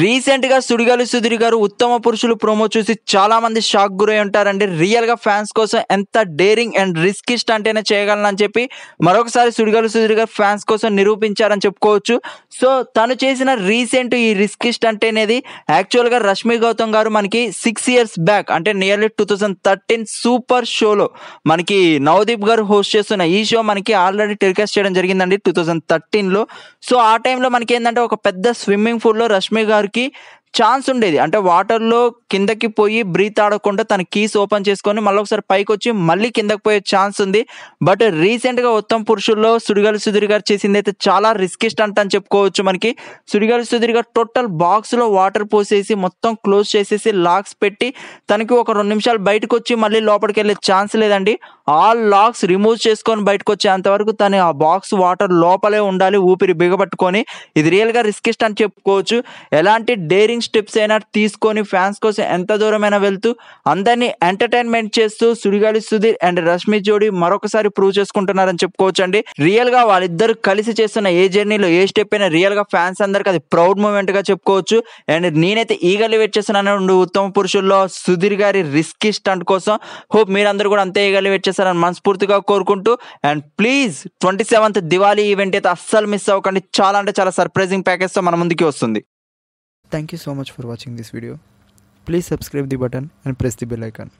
రీసెంట్గా సుడిగాలి సుధీర్ గారు ఉత్తమ పురుషులు ప్రోమో చూసి చాలామంది షాక్ గురై ఉంటారండి రియల్గా ఫ్యాన్స్ కోసం ఎంత డేరింగ్ అండ్ రిస్క్ రిస్కిస్ట్ అంటేనే చేయగలనని చెప్పి మరొకసారి సుడిగాలి సుధీర్ గారు ఫ్యాన్స్ కోసం నిరూపించారని చెప్పుకోవచ్చు సో తను చేసిన రీసెంట్ ఈ రిస్క్ రిస్కిస్ట్ అంటేనేది యాక్చువల్గా రష్మి గౌతమ్ గారు మనకి సిక్స్ ఇయర్స్ బ్యాక్ అంటే nearly two thousand thirteen super షోలో మనకి నవదీప్ గారు హోస్ట్ చేస్తున్న ఈ షో మనకి ఆల్రెడీ టెలికాస్ట్ చేయడం జరిగిందండి టూ థౌజండ్ థర్టీన్లో సో ఆ టైంలో మనకి ఏంటంటే ఒక పెద్ద స్విమ్మింగ్ పూల్ లో రష్మి प्रकार ఛాన్స్ ఉండేది అంటే వాటర్లో కిందకి పోయి బ్రీత్ ఆడకుండా తన కీస్ ఓపెన్ చేసుకొని మళ్ళీ ఒకసారి పైకి వచ్చి మళ్ళీ కిందకి పోయే ఛాన్స్ ఉంది బట్ రీసెంట్గా ఉత్తమ్ పురుషుల్లో సుడిగాలి సుధీర్ గారు చేసింది అయితే చాలా రిస్కిస్ట్ అంట అని చెప్పుకోవచ్చు మనకి సుడిగాలి సుధీర్ గారు టోటల్ బాక్స్లో వాటర్ పోసేసి మొత్తం క్లోజ్ చేసేసి లాక్స్ పెట్టి తనకి ఒక రెండు నిమిషాలు బయటకు వచ్చి మళ్ళీ లోపలికి వెళ్ళే ఛాన్స్ లేదండి ఆల్ లాక్స్ రిమూవ్ చేసుకొని బయటకు వచ్చేంతవరకు తను ఆ బాక్స్ వాటర్ లోపలే ఉండాలి ఊపిరి బిగపట్టుకొని ఇది రియల్గా రిస్కిస్ట్ అని చెప్పుకోవచ్చు ఎలాంటి డేరింగ్ బ్యాటింగ్ స్టెప్స్ అయినా తీసుకొని ఫ్యాన్స్ కోసం ఎంత దూరమైనా వెళ్తూ అందరినీ ఎంటర్టైన్మెంట్ చేస్తూ సుడిగాలి సుధీర్ అండ్ రష్మి జోడి మరొకసారి ప్రూవ్ చేసుకుంటున్నారని అండి రియల్ గా వాళ్ళిద్దరు కలిసి చేస్తున్న ఏ జర్నీలో ఏ స్టెప్ అయినా రియల్ గా ఫ్యాన్స్ అందరికి అది ప్రౌడ్ మూమెంట్ గా చెప్పుకోవచ్చు అండ్ నేనైతే ఈగర్లీ వెయిట్ చేస్తున్నాను ఉత్తమ పురుషుల్లో సుధీర్ గారి రిస్క్ స్టంట్ కోసం హోప్ మీరందరూ కూడా అంతే ఈగర్లీ వెయిట్ చేస్తారని మనస్ఫూర్తిగా కోరుకుంటూ and please twenty seventh Diwali event అయితే అస్సలు మిస్ అవ్వకండి చాలా అంటే చాలా సర్ప్రైజింగ్ ప్యాకేజ్తో మన ముందుకి వస్తుంది Thank you so much for watching this video. Please subscribe the button and press the bell icon.